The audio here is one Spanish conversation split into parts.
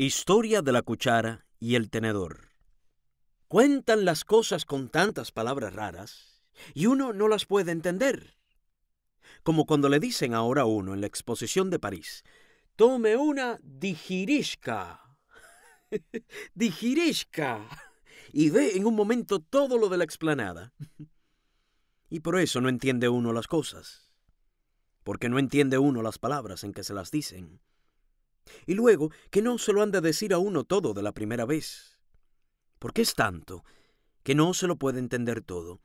Historia de la cuchara y el tenedor. Cuentan las cosas con tantas palabras raras y uno no las puede entender. Como cuando le dicen ahora a uno en la exposición de París, tome una digirisca, digirisca, y ve en un momento todo lo de la explanada. y por eso no entiende uno las cosas, porque no entiende uno las palabras en que se las dicen. Y luego, que no se lo han de decir a uno todo de la primera vez. Porque es tanto que no se lo puede entender todo,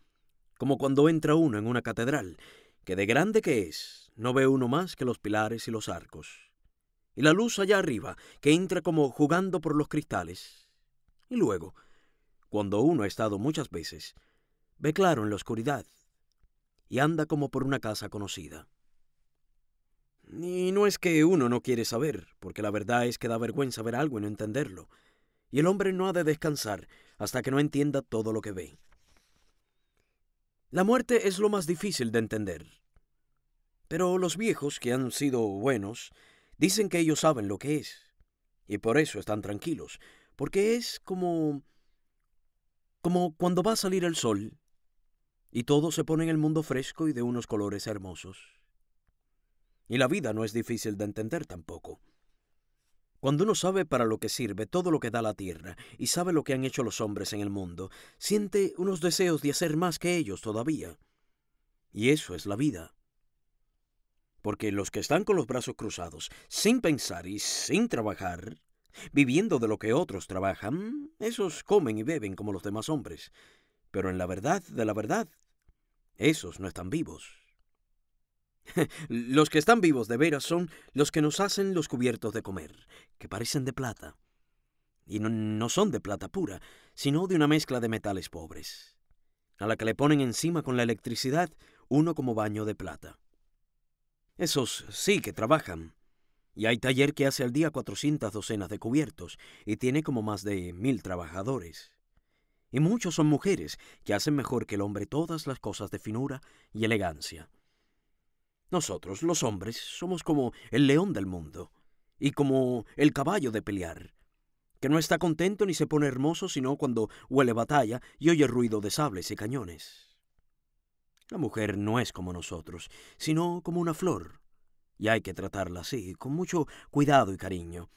como cuando entra uno en una catedral, que de grande que es, no ve uno más que los pilares y los arcos. Y la luz allá arriba, que entra como jugando por los cristales. Y luego, cuando uno ha estado muchas veces, ve claro en la oscuridad y anda como por una casa conocida. Y no es que uno no quiere saber, porque la verdad es que da vergüenza ver algo y no entenderlo. Y el hombre no ha de descansar hasta que no entienda todo lo que ve. La muerte es lo más difícil de entender. Pero los viejos, que han sido buenos, dicen que ellos saben lo que es. Y por eso están tranquilos, porque es como... como cuando va a salir el sol y todo se pone en el mundo fresco y de unos colores hermosos. Y la vida no es difícil de entender tampoco. Cuando uno sabe para lo que sirve todo lo que da la tierra y sabe lo que han hecho los hombres en el mundo, siente unos deseos de hacer más que ellos todavía. Y eso es la vida. Porque los que están con los brazos cruzados, sin pensar y sin trabajar, viviendo de lo que otros trabajan, esos comen y beben como los demás hombres. Pero en la verdad de la verdad, esos no están vivos. los que están vivos de veras son los que nos hacen los cubiertos de comer, que parecen de plata. Y no, son de plata pura, sino de una mezcla de metales pobres, a la que le ponen encima con la electricidad uno como baño de plata. Esos sí que trabajan. Y hay taller que hace al día 400 docenas de cubiertos y tiene como más de mil trabajadores. Y muchos son mujeres que hacen mejor que el hombre todas las cosas de finura y elegancia. Nosotros, los hombres, somos como el león del mundo y como el caballo de pelear, que no está contento ni se pone hermoso sino cuando huele batalla y oye ruido de sables y cañones. La mujer no es como nosotros, sino como una flor, y hay que tratarla así, con mucho cuidado y cariño,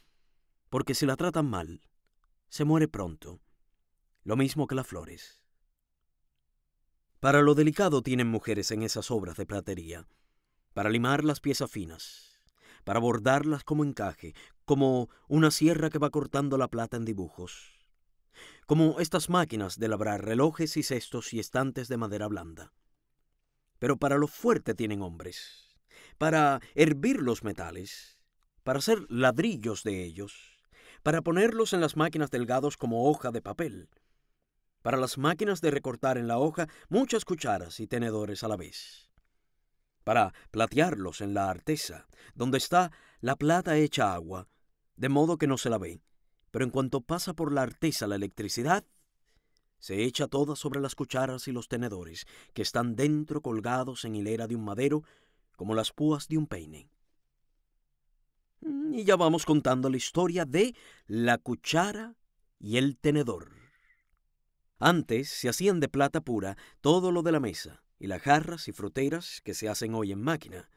porque si la tratan mal, se muere pronto, lo mismo que las flores. Para lo delicado tienen mujeres en esas obras de platería para limar las piezas finas, para bordarlas como encaje, como una sierra que va cortando la plata en dibujos, como estas máquinas de labrar relojes y cestos y estantes de madera blanda. Pero para lo fuerte tienen hombres, para hervir los metales, para hacer ladrillos de ellos, para ponerlos en las máquinas delgados como hoja de papel, para las máquinas de recortar en la hoja muchas cucharas y tenedores a la vez para platearlos en la artesa, donde está la plata hecha agua, de modo que no se la ve. Pero en cuanto pasa por la artesa la electricidad, se echa toda sobre las cucharas y los tenedores, que están dentro colgados en hilera de un madero, como las púas de un peine. Mm, y ya vamos contando la historia de la cuchara y el tenedor. Antes se hacían de plata pura todo lo de la mesa, y las jarras y fruteras que se hacen hoy en máquina.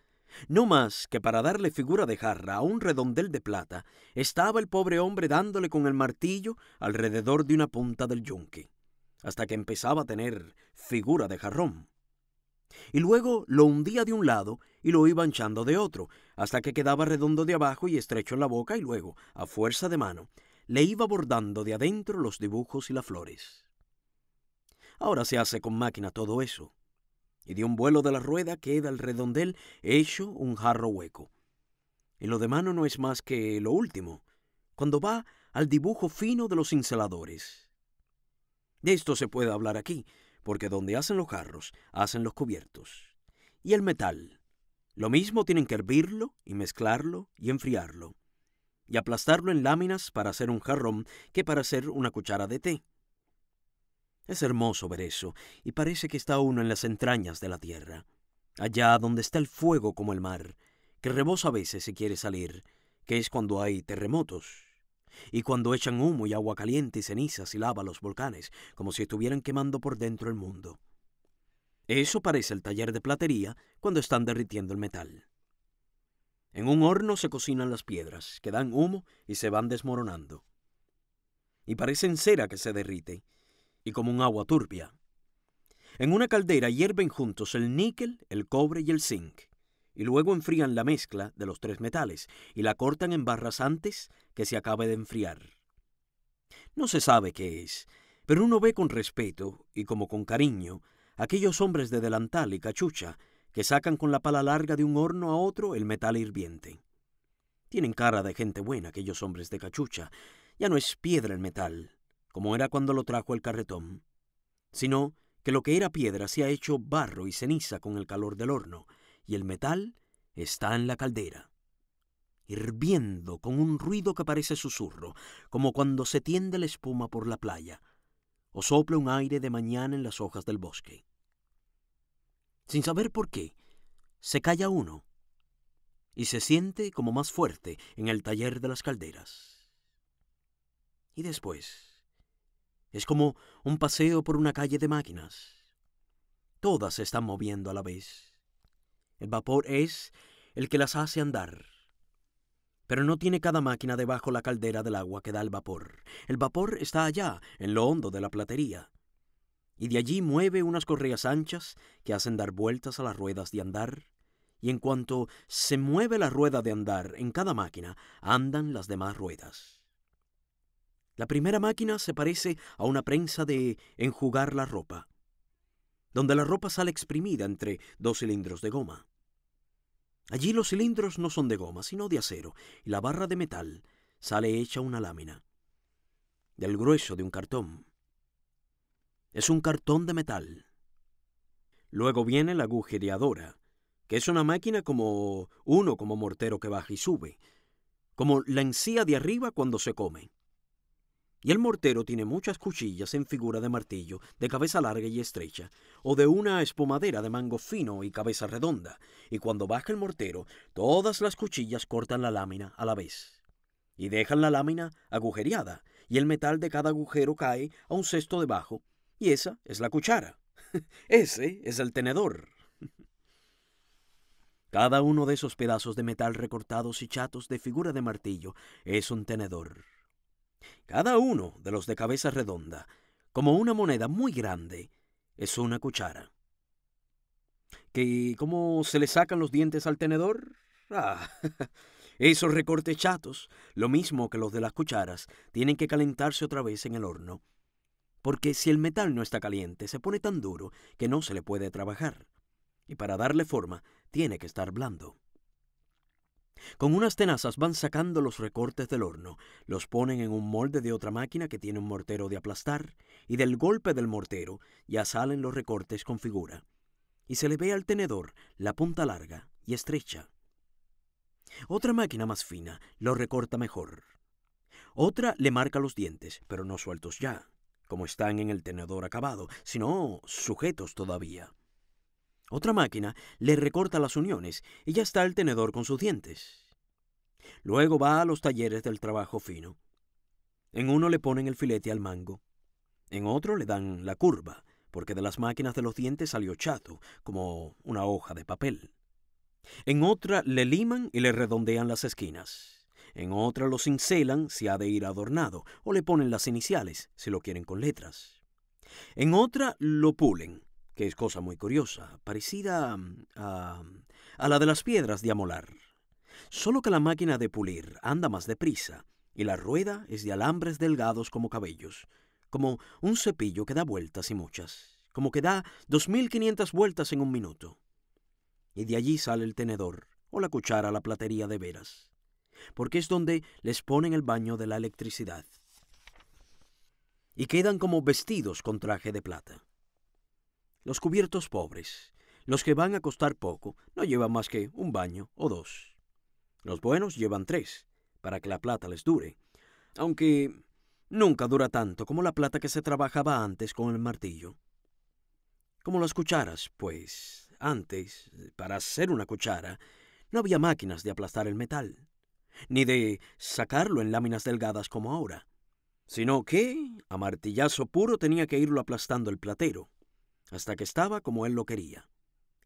No más que para darle figura de jarra a un redondel de plata, estaba el pobre hombre dándole con el martillo alrededor de una punta del yunque, hasta que empezaba a tener figura de jarrón. Y luego lo hundía de un lado y lo iba anchando de otro, hasta que quedaba redondo de abajo y estrecho en la boca y luego, a fuerza de mano, le iba bordando de adentro los dibujos y las flores. Ahora se hace con máquina todo eso y de un vuelo de la rueda queda el redondel hecho un jarro hueco. Y lo de mano no es más que lo último, cuando va al dibujo fino de los cinceladores. De esto se puede hablar aquí, porque donde hacen los jarros, hacen los cubiertos. Y el metal. Lo mismo tienen que hervirlo y mezclarlo y enfriarlo, y aplastarlo en láminas para hacer un jarrón que para hacer una cuchara de té. Es hermoso ver eso, y parece que está uno en las entrañas de la tierra, allá donde está el fuego como el mar, que rebosa a veces si quiere salir, que es cuando hay terremotos, y cuando echan humo y agua caliente y cenizas y lava los volcanes, como si estuvieran quemando por dentro el mundo. Eso parece el taller de platería cuando están derritiendo el metal. En un horno se cocinan las piedras, que dan humo y se van desmoronando. Y parecen cera que se derrite, y como un agua turbia. En una caldera hierven juntos el níquel, el cobre y el zinc, y luego enfrían la mezcla de los tres metales y la cortan en barras antes que se acabe de enfriar. No se sabe qué es, pero uno ve con respeto y como con cariño aquellos hombres de delantal y cachucha que sacan con la pala larga de un horno a otro el metal hirviente. Tienen cara de gente buena aquellos hombres de cachucha. Ya no es piedra el metal, como era cuando lo trajo el carretón, sino que lo que era piedra se ha hecho barro y ceniza con el calor del horno, y el metal está en la caldera, hirviendo con un ruido que parece susurro, como cuando se tiende la espuma por la playa, o sopla un aire de mañana en las hojas del bosque. Sin saber por qué, se calla uno y se siente como más fuerte en el taller de las calderas. Y después, es como un paseo por una calle de máquinas. Todas se están moviendo a la vez. El vapor es el que las hace andar. Pero no tiene cada máquina debajo la caldera del agua que da el vapor. El vapor está allá, en lo hondo de la platería. Y de allí mueve unas correas anchas que hacen dar vueltas a las ruedas de andar. Y en cuanto se mueve la rueda de andar en cada máquina, andan las demás ruedas. La primera máquina se parece a una prensa de enjugar la ropa, donde la ropa sale exprimida entre dos cilindros de goma. Allí los cilindros no son de goma, sino de acero, y la barra de metal sale hecha una lámina, del grueso de un cartón. Es un cartón de metal. Luego viene la agujereadora, que es una máquina como uno como mortero que baja y sube, como la encía de arriba cuando se come. Y el mortero tiene muchas cuchillas en figura de martillo, de cabeza larga y estrecha, o de una espumadera de mango fino y cabeza redonda, y cuando baja el mortero, todas las cuchillas cortan la lámina a la vez, y dejan la lámina agujereada, y el metal de cada agujero cae a un cesto debajo, y esa es la cuchara. Ese es el tenedor. Cada uno de esos pedazos de metal recortados y chatos de figura de martillo es un tenedor. Cada uno de los de cabeza redonda, como una moneda muy grande, es una cuchara. ¿Que cómo se le sacan los dientes al tenedor? Ah, esos recortes chatos, lo mismo que los de las cucharas, tienen que calentarse otra vez en el horno. Porque si el metal no está caliente, se pone tan duro que no se le puede trabajar. Y para darle forma, tiene que estar blando. Con unas tenazas van sacando los recortes del horno, los ponen en un molde de otra máquina que tiene un mortero de aplastar, y del golpe del mortero ya salen los recortes con figura. Y se le ve al tenedor la punta larga y estrecha. Otra máquina más fina lo recorta mejor. Otra le marca los dientes, pero no sueltos ya, como están en el tenedor acabado, sino sujetos todavía. Otra máquina le recorta las uniones y ya está el tenedor con sus dientes. Luego va a los talleres del trabajo fino. En uno le ponen el filete al mango, en otro le dan la curva, porque de las máquinas de los dientes salió chato, como una hoja de papel. En otra le liman y le redondean las esquinas. En otra lo cincelan si ha de ir adornado, o le ponen las iniciales, si lo quieren con letras. En otra lo pulen, que es cosa muy curiosa, parecida mm, mm, a, la de las piedras de amolar. Solo que la máquina de pulir anda más deprisa y la rueda es de alambres delgados como cabellos, como un cepillo que da vueltas y muchas, como que da 2.500 vueltas en un minuto. Y de allí sale el tenedor o la cuchara a la platería de veras, porque es donde les ponen el baño de la electricidad. Y quedan como vestidos con traje de plata. Los cubiertos pobres, los que van a costar poco, no llevan más que un baño o dos. Los buenos llevan tres, para que la plata les dure, aunque nunca dura tanto como la plata que se trabajaba antes con el martillo. Como las cucharas, pues, antes, para hacer una cuchara, no había máquinas de aplastar el metal, ni de sacarlo en láminas delgadas como ahora, sino que, a martillazo puro, tenía que irlo aplastando el platero hasta que estaba como él lo quería.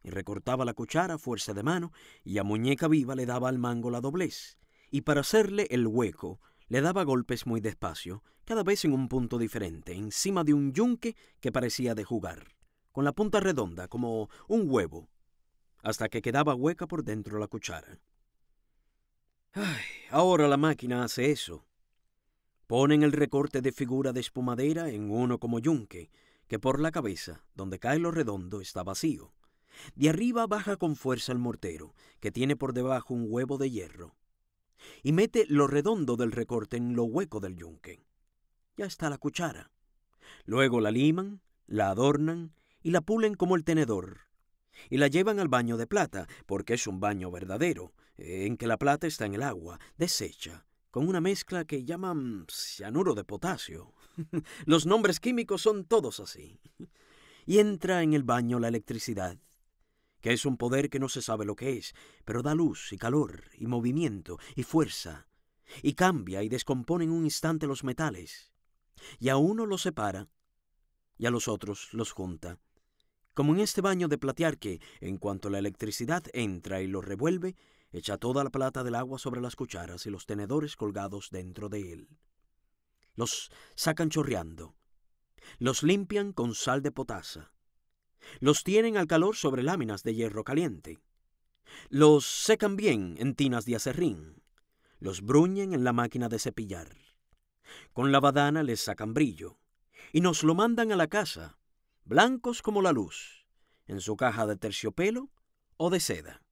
Y recortaba la cuchara a fuerza de mano y a muñeca viva le daba al mango la doblez. Y para hacerle el hueco, le daba golpes muy despacio, cada vez en un punto diferente, encima de un yunque que parecía de jugar, con la punta redonda como un huevo, hasta que quedaba hueca por dentro la cuchara. Ay, ahora la máquina hace eso. Ponen el recorte de figura de espumadera en uno como yunque, que por la cabeza, donde cae lo redondo, está vacío. De arriba baja con fuerza el mortero, que tiene por debajo un huevo de hierro, y mete lo redondo del recorte en lo hueco del yunque. Ya está la cuchara. Luego la liman, la adornan y la pulen como el tenedor, y la llevan al baño de plata, porque es un baño verdadero, en que la plata está en el agua, deshecha, con una mezcla que llaman cianuro de potasio. Los nombres químicos son todos así. Y entra en el baño la electricidad, que es un poder que no se sabe lo que es, pero da luz y calor y movimiento y fuerza, y cambia y descompone en un instante los metales, y a uno los separa y a los otros los junta. Como en este baño de platear que, en cuanto la electricidad entra y lo revuelve, echa toda la plata del agua sobre las cucharas y los tenedores colgados dentro de él los sacan chorreando, los limpian con sal de potasa, los tienen al calor sobre láminas de hierro caliente, los secan bien en tinas de acerrín, los bruñen en la máquina de cepillar. Con la badana les sacan brillo y nos lo mandan a la casa, blancos como la luz, en su caja de terciopelo o de seda.